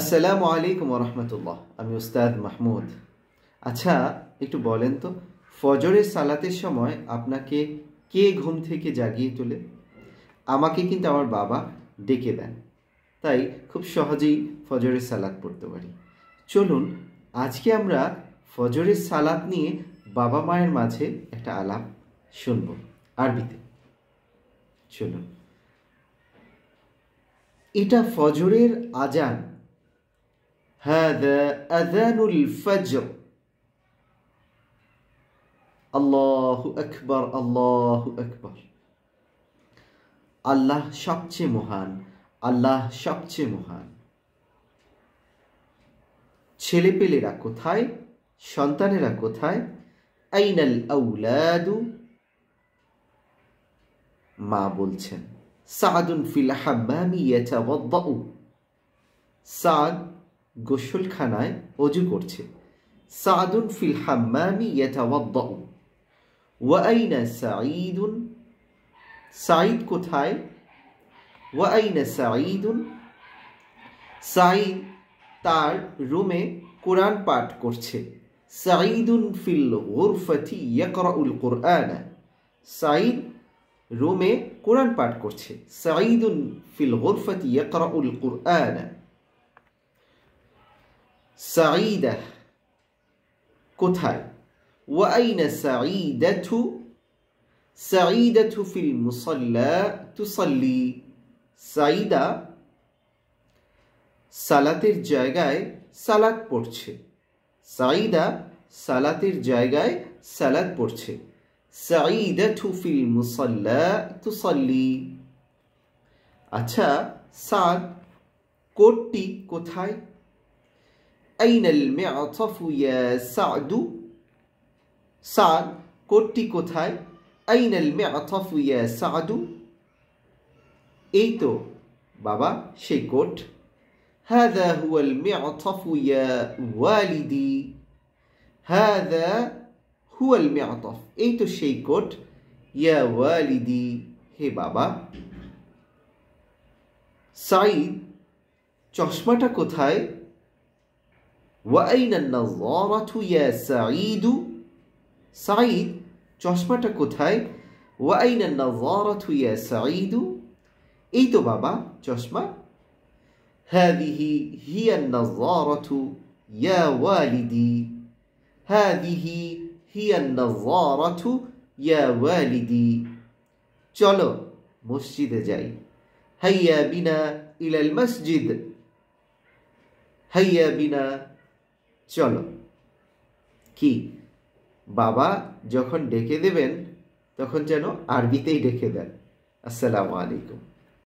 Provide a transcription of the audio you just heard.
আসসালামু আলাইকুম রহমতুল্লাহ আমি উস্তাদ মাহমুদ আচ্ছা একটু বলেন তো ফজরের সালাতের সময় আপনাকে কে ঘুম থেকে জাগিয়ে তোলে আমাকে কিন্তু আমার বাবা ডেকে দেন তাই খুব সহজেই ফজরের সালাত পড়তে পারি চলুন আজকে আমরা ফজরের সালাত নিয়ে বাবা মায়ের মাঝে একটা আলাপ শুনব আরবিতে চলুন এটা ফজরের আজান هذا أذان الفجر الله أكبر الله أكبر الله شبچه مهان الله شبچه مهان چلی پلی را کتھائی شانتانی را کتھائی این الاولاد ما بولچن سعد فی الحمام یتوضعو سعد গোসলখানায় অজু করছে সাদুন ফিল হাম্মামি ইয়াতাওয়াদ্দাউ ওয়া আইনা সাঈদুন সাঈদ কোথায় ওয়া আইনা সাঈদুন সাঈদ তার রুমে কোরআন পাঠ করছে সাঈদুন ফিল গুরফাতি ইয়াকরাউল কোরআন সাঈদ রুমে কোরআন পাঠ করছে সাঈদুন ফিল গুরফাতি ইয়াকরাউল কোরআন سعيدة كوتاي وأين سعيدة سعيدة في المصلى تصلي سعيدة সালাতের জায়গায় সালাত পড়ছে সাইদা সালাতের জায়গায় সালাত পড়ছে সাইদাতু ফিল মুসাল্লা তুসাল্লি আচ্ছা সাদ কোটটি কোথায় أين المعطف يا سعد سعد كوتي كوتاي أين المعطف يا سعد إيتو بابا شيكوت هذا هو المعطف يا والدي هذا هو المعطف إيتو شيكوت يا والدي هي بابا سعيد চশমাটা كوتاي وأين النظارة يا سعيد سعيد চশমাটা هاي وأين النظارة يا سعيد এই بابا বাবা هذه هي النظارة يا والدي هذه هي النظارة يا والدي চলো مسجد جاي هيا بنا إلى المسجد هيا بنا চলো কি বাবা যখন ডেকে দেবেন তখন যেন আরবিতেই ডেকে দেন আসসালামু আলাইকুম